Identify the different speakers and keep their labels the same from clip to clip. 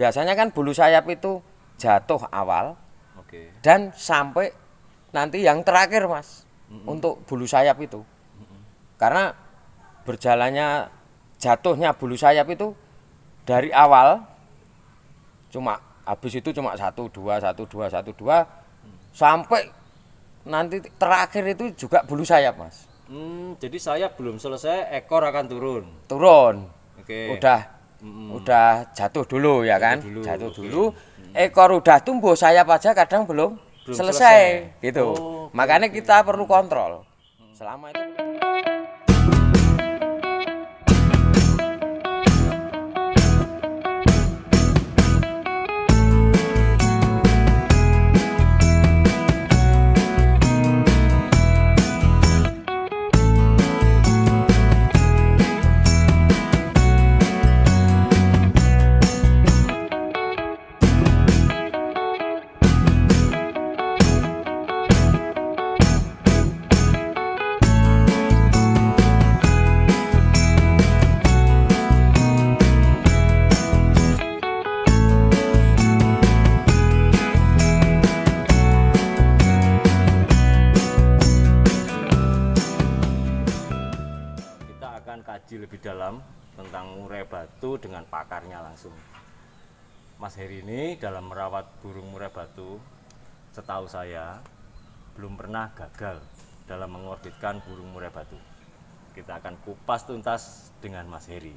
Speaker 1: Biasanya kan bulu sayap itu jatuh awal. Oke. Dan sampai nanti yang terakhir, Mas. Mm hmm Untuk bulu sayap itu. Mm hmm Karena berjalannya jatuhnya bulu sayap itu dari awal cuma habis itu cuma satu dua satu dua satu dua mm. sampai nanti terakhir itu juga bulu sayap mas. mm, jadi sayap belum selesai ekor akan turun. Turun.
Speaker 2: Oke. Udah
Speaker 1: udah jatuh dulu ya jatuh kan dulu. jatuh dulu hmm. ekor udah tumbuh sayap aja kadang belum, belum selesai, selesai gitu oh, makanya kita perlu kontrol selama itu
Speaker 2: mengkaji lebih dalam tentang murai batu dengan pakarnya langsung. Mas Heri ini dalam merawat burung murai batu, setahu saya belum pernah gagal dalam mengorbitkan burung murai batu. Kita akan kupas tuntas dengan Mas Heri.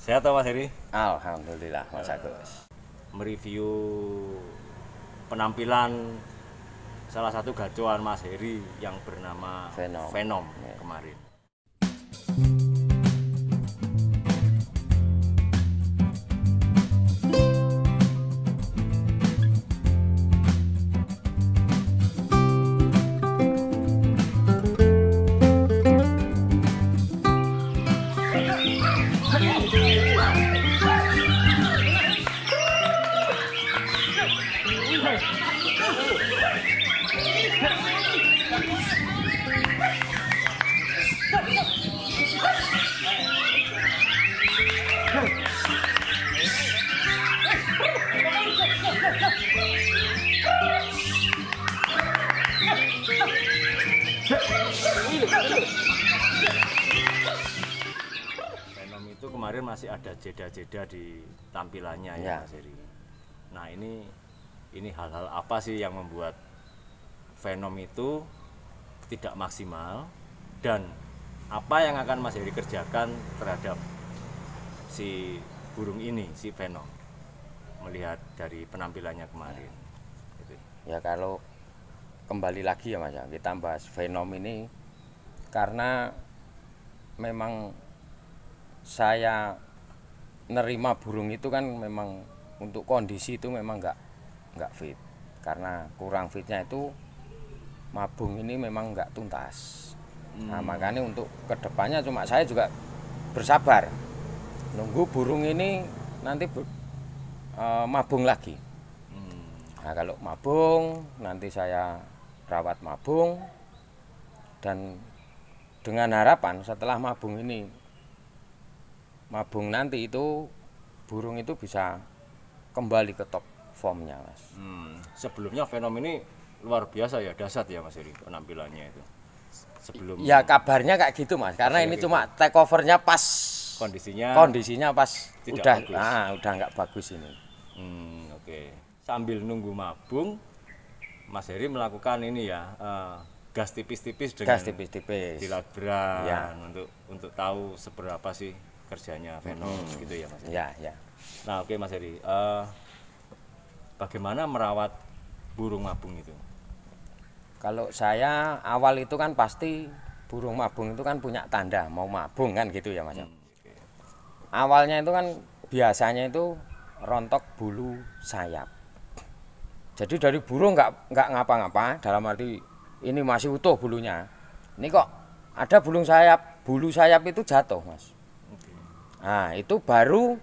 Speaker 2: Sehat Mas Heri? Alhamdulillah Mas eh, Agus. Mereview penampilan salah satu gacuan Mas Heri yang bernama Venom, Venom iya. kemarin. Let's go. kemarin masih ada jeda-jeda di tampilannya ya, ya Mas Heri. Nah ini ini hal-hal apa sih yang membuat Venom itu tidak maksimal dan apa yang akan Mas Heri kerjakan terhadap si burung ini
Speaker 1: si Venom melihat dari penampilannya kemarin. Gitu. Ya kalau kembali lagi ya Mas ya kita bahas Venom ini karena memang saya nerima burung itu kan memang untuk kondisi itu memang nggak nggak fit karena kurang fitnya itu mabung ini memang nggak tuntas nah, hmm. nah makanya untuk kedepannya cuma saya juga bersabar nunggu burung ini nanti ber, eh, mabung lagi hmm. nah kalau mabung nanti saya rawat mabung dan dengan harapan setelah mabung ini mabung nanti itu burung itu bisa kembali ke top formnya mas. Hmm. Sebelumnya fenomena ini
Speaker 2: luar biasa ya dasar ya mas Eri penampilannya itu. Sebelum ya
Speaker 1: kabarnya kayak gitu mas karena ini gitu. cuma take overnya pas kondisinya kondisinya pas tidak udah bagus. Nah, udah nggak bagus ini.
Speaker 2: Hmm, oke. Okay. Sambil nunggu mabung, Mas Heri melakukan ini ya uh, gas tipis-tipis dengan gas tipis-tipis ya. untuk untuk tahu seberapa sih kerjanya Venom hmm. gitu ya Mas Ya, ya.
Speaker 1: Nah, oke okay, Mas Heri, Uh, bagaimana merawat burung mabung itu? Kalau saya awal itu kan pasti burung mabung itu kan punya tanda mau mabung kan gitu ya Mas. Ya? Hmm, Awalnya itu kan biasanya itu rontok bulu sayap. Jadi dari burung nggak nggak ngapa-ngapa dalam arti ini masih utuh bulunya. Ini kok ada bulu sayap, bulu sayap itu jatuh, Mas. Nah, itu baru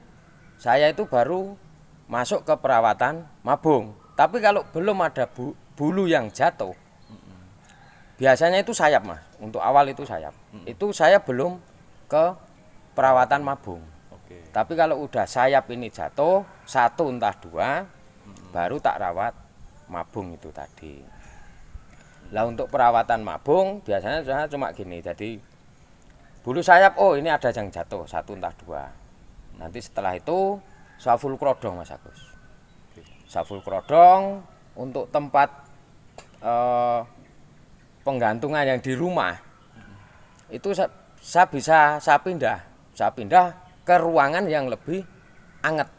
Speaker 1: saya itu baru masuk ke perawatan mabung. Tapi kalau belum ada bu, bulu yang jatuh, biasanya itu sayap mas. Untuk awal itu sayap. Itu saya belum ke perawatan mabung. Okay. Tapi kalau udah sayap ini jatuh satu entah dua, baru tak rawat mabung itu tadi. Lah untuk perawatan mabung biasanya cuma gini. Jadi Bulu sayap, oh ini ada yang jatuh, satu entah dua. Nanti setelah itu saful krodong Mas Agus. Saful krodong untuk tempat eh, penggantungan yang di rumah itu saya, saya bisa saya pindah, saya pindah ke ruangan yang lebih anget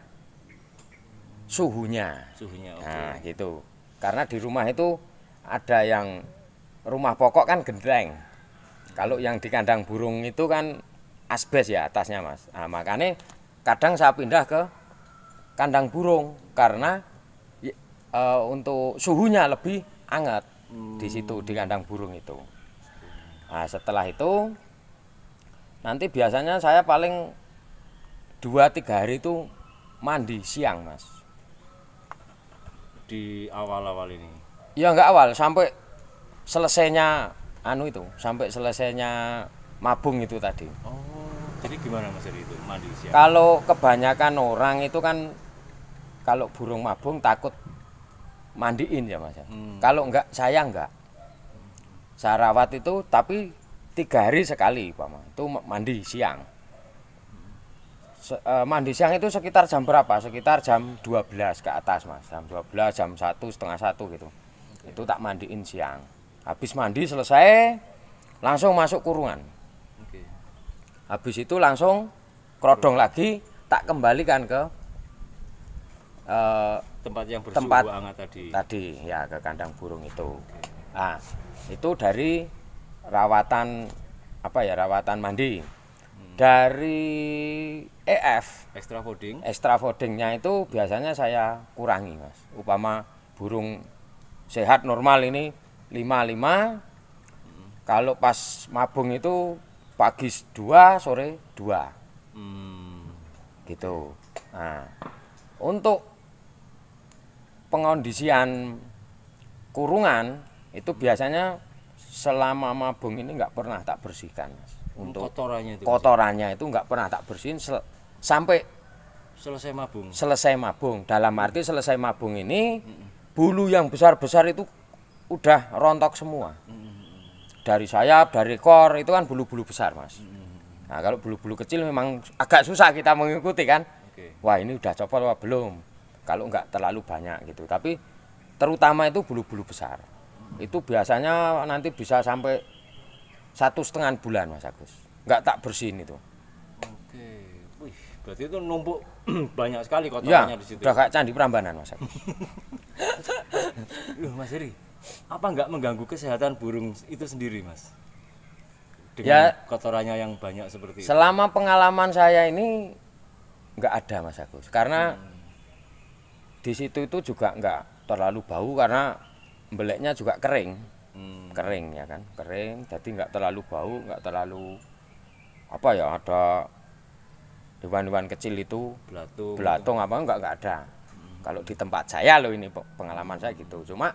Speaker 1: suhunya. Suhunya. Okay. Nah gitu. Karena di rumah itu ada yang rumah pokok kan gendreng. Kalau yang di kandang burung itu kan asbes ya atasnya mas. Nah, makanya kadang saya pindah ke kandang burung karena ya, e, untuk suhunya lebih hangat hmm. di situ di hmm. kandang burung itu. Nah setelah itu nanti biasanya saya paling dua tiga hari itu mandi siang mas.
Speaker 2: Di awal-awal ini?
Speaker 1: Ya nggak awal sampai selesainya anu itu sampai selesainya mabung itu tadi. Oh,
Speaker 2: jadi gimana Mas itu mandi siang? Kalau
Speaker 1: kebanyakan orang itu kan kalau burung mabung takut mandiin ya Mas. Ya. Hmm. Kalau enggak saya enggak. Saya rawat itu tapi tiga hari sekali Pak itu mandi siang. Se eh, mandi siang itu sekitar jam berapa? Sekitar jam 12 ke atas Mas. Jam 12, jam satu setengah satu gitu. Okay. Itu tak mandiin siang habis mandi selesai langsung masuk kurungan Oke. habis itu langsung kerodong lagi tak kembalikan ke uh, tempat yang bersuhu tempat tadi tadi ya ke kandang burung itu Oke. nah itu dari rawatan apa ya rawatan mandi hmm. dari EF extra fooding extra foodingnya itu biasanya saya kurangi mas upama burung sehat normal ini lima lima kalau pas mabung itu pagi dua sore dua hmm. gitu nah untuk pengondisian kurungan itu biasanya selama mabung ini nggak pernah tak bersihkan untuk kotorannya itu kotorannya itu nggak pernah tak bersihin sampai selesai mabung selesai mabung dalam arti selesai mabung ini hmm. bulu yang besar besar itu udah rontok semua. Dari sayap, dari kor itu kan bulu-bulu besar, Mas. Nah, kalau bulu-bulu kecil memang agak susah kita mengikuti kan. Wah, ini udah copot apa belum? Kalau nggak terlalu banyak gitu. Tapi terutama itu bulu-bulu besar. Itu biasanya nanti bisa sampai satu setengah bulan, Mas Agus. Nggak tak bersihin itu.
Speaker 2: Oke. Wih, berarti itu numpuk banyak sekali iya, kotorannya ya, di situ. Udah kayak
Speaker 1: candi Prambanan, Mas.
Speaker 2: Loh, Mas Heri, apa nggak mengganggu kesehatan burung itu sendiri mas dengan ya, kotorannya
Speaker 1: yang banyak seperti selama itu selama pengalaman saya ini nggak ada mas Agus karena hmm. di situ itu juga nggak terlalu bau karena beleknya juga kering hmm. kering ya kan kering jadi nggak terlalu bau nggak terlalu apa ya ada hewan-hewan kecil itu belatung belatung apa enggak enggak ada hmm. kalau di tempat saya loh ini pengalaman saya gitu cuma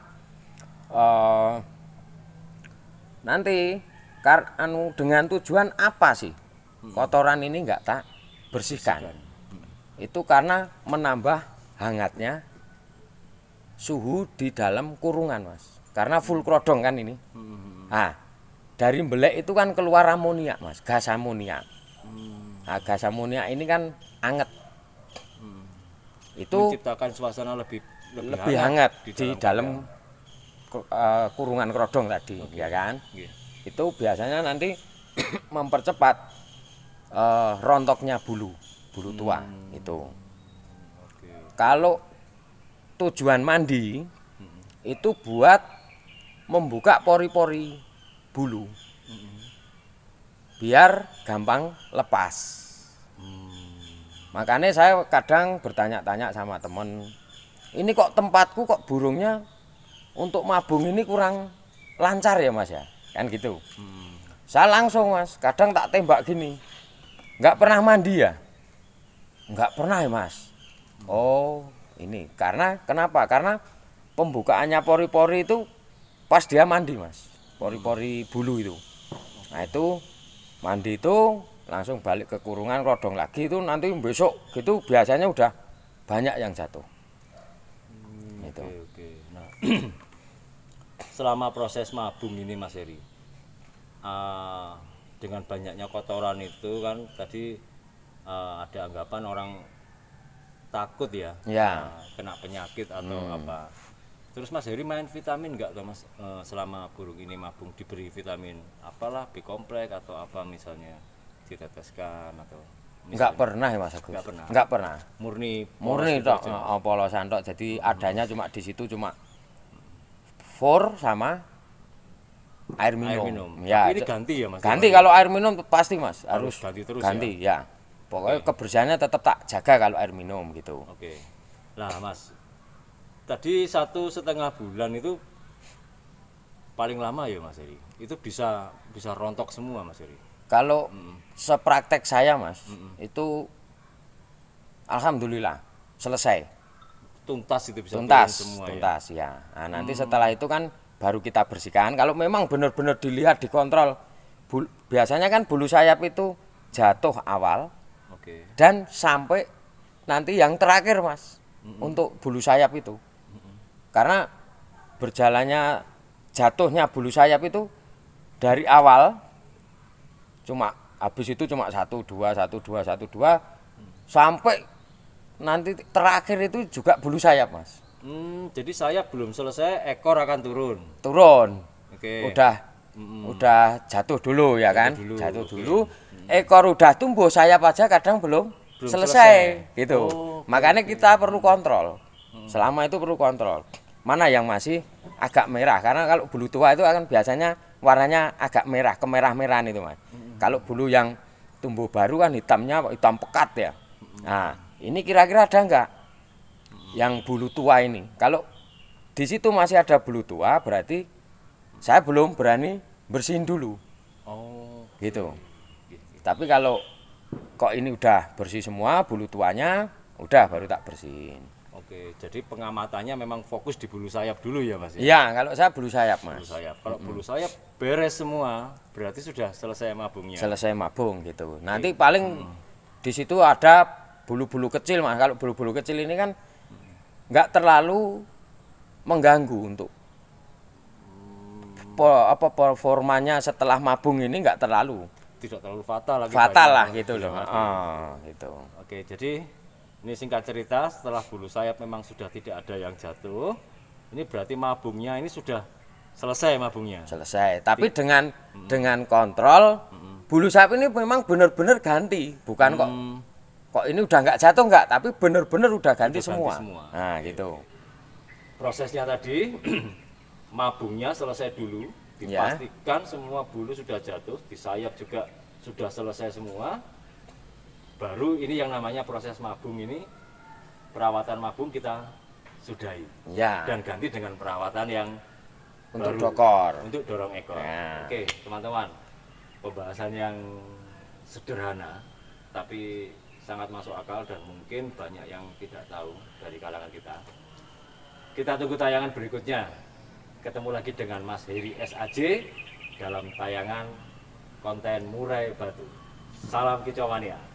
Speaker 1: Eh, nanti kar anu, dengan tujuan apa sih hmm. kotoran ini nggak tak bersihkan hmm. itu karena menambah hangatnya suhu di dalam kurungan mas karena full hmm. krodong kan ini ah dari belek itu kan keluar amonia, mas gas amonia. nah, gas amonia ini kan anget itu menciptakan suasana lebih lebih, lebih hangat, hangat di dalam, di dalam Eh, kurungan kerodong tadi, okay. ya kan? Yeah. Itu biasanya nanti mempercepat uh, rontoknya bulu, bulu tua hmm. itu. Okay. Kalau tujuan mandi hmm. itu buat membuka pori-pori bulu. Hmm. Biar gampang lepas. Hmm. Makanya saya kadang bertanya-tanya sama temen, ini kok tempatku kok burungnya untuk mabung ini kurang lancar ya mas ya kan gitu hmm. saya langsung mas kadang tak tembak gini nggak pernah mandi ya nggak pernah ya mas hmm. oh ini karena kenapa karena pembukaannya pori-pori itu pas dia mandi mas pori-pori bulu itu nah itu mandi itu langsung balik ke kurungan rodong lagi itu nanti besok gitu biasanya udah banyak yang jatuh
Speaker 2: hmm, itu okay, Nah, selama proses mabung ini Mas Heri, uh, dengan banyaknya kotoran itu kan tadi uh, ada anggapan orang takut ya, ya. Uh, kena penyakit atau hmm. apa. Terus Mas Heri main vitamin nggak tuh Mas eh, selama burung ini mabung diberi vitamin apalah B kompleks atau apa misalnya diteteskan atau Enggak pernah ya Mas Agus. Enggak pernah. Enggak
Speaker 1: pernah. Murni murni tok gitu oh, polosan tok. Jadi hmm. adanya cuma di situ cuma for sama air minum. Air minum. Ya, Tapi ini ganti ya Mas. Ganti kalau air minum pasti Mas, harus, ganti terus Ganti ya. ya. Pokoknya okay. kebersihannya tetap tak jaga kalau air minum gitu. Oke.
Speaker 2: Okay. Nah, Mas. Tadi satu setengah bulan itu paling lama ya Mas Eri. Itu bisa bisa rontok semua Mas Eri. Kalau
Speaker 1: mm. sepraktek saya, Mas, mm. itu alhamdulillah selesai. Tuntas itu bisa tuntas, semua ya? tuntas ya. ya. Nah, nanti mm. setelah itu kan baru kita bersihkan. Kalau memang benar-benar dilihat dikontrol, bul, biasanya kan bulu sayap itu jatuh awal. Okay. Dan sampai nanti yang terakhir, Mas. Mm Untuk bulu sayap itu. -mm. Karena berjalannya jatuhnya bulu sayap itu dari awal cuma habis itu cuma satu dua satu dua satu dua sampai nanti terakhir itu juga bulu sayap mas Hmm, jadi sayap belum selesai, ekor akan turun. Turun. Oke. Okay. Udah hmm. udah jatuh dulu ya jatuh kan? Dulu. Jatuh dulu. Hmm. Ekor udah tumbuh, sayap aja kadang belum, belum selesai, selesai gitu. Oh, okay. Makanya kita perlu kontrol. hmm. Selama itu perlu kontrol. Mana yang masih agak merah karena kalau bulu tua itu akan biasanya warnanya agak merah, kemerah-merahan itu, Mas. Kalau bulu yang tumbuh baru kan hitamnya hitam pekat ya. Nah, ini kira-kira ada enggak yang bulu tua ini? Kalau di situ masih ada bulu tua berarti saya belum berani bersihin dulu.
Speaker 2: Oh.
Speaker 1: Gitu. Tapi kalau kok ini udah bersih semua bulu tuanya, udah baru tak bersihin.
Speaker 2: Oke, jadi pengamatannya memang fokus di bulu sayap dulu ya mas? Ya? Iya,
Speaker 1: kalau saya bulu sayap mas. Bulu sayap. Kalau -hmm. bulu sayap beres semua, berarti
Speaker 2: sudah selesai mabungnya.
Speaker 1: Selesai mabung gitu. Nanti paling hmm. di situ ada bulu-bulu kecil mas. Kalau bulu-bulu kecil ini kan nggak terlalu mengganggu untuk hmm. apa performanya setelah mabung ini nggak terlalu. Tidak terlalu fatal lagi. Fatal ya? lah gitu loh.
Speaker 2: Ah, gitu. Oke, jadi ini singkat cerita, setelah bulu sayap memang sudah tidak ada yang jatuh, ini berarti mabungnya ini sudah
Speaker 1: selesai mabungnya. Selesai. Tapi Di, dengan mm, dengan kontrol mm, bulu sayap ini memang benar-benar ganti, bukan mm, kok kok ini udah nggak jatuh nggak, tapi benar-benar udah ganti semua. semua. Nah, Oke. gitu.
Speaker 2: Prosesnya tadi mabungnya selesai dulu, ya. dipastikan ya. semua bulu sudah jatuh, di sayap juga sudah selesai semua baru ini yang namanya proses mabung ini perawatan mabung kita sudahi ya. dan ganti dengan perawatan yang untuk baru, dokor untuk dorong ekor ya. oke teman-teman pembahasan yang sederhana tapi sangat masuk akal dan mungkin banyak yang tidak tahu dari kalangan kita kita tunggu tayangan berikutnya ketemu lagi dengan Mas Heri SAJ dalam tayangan konten Murai Batu salam kicauania ya.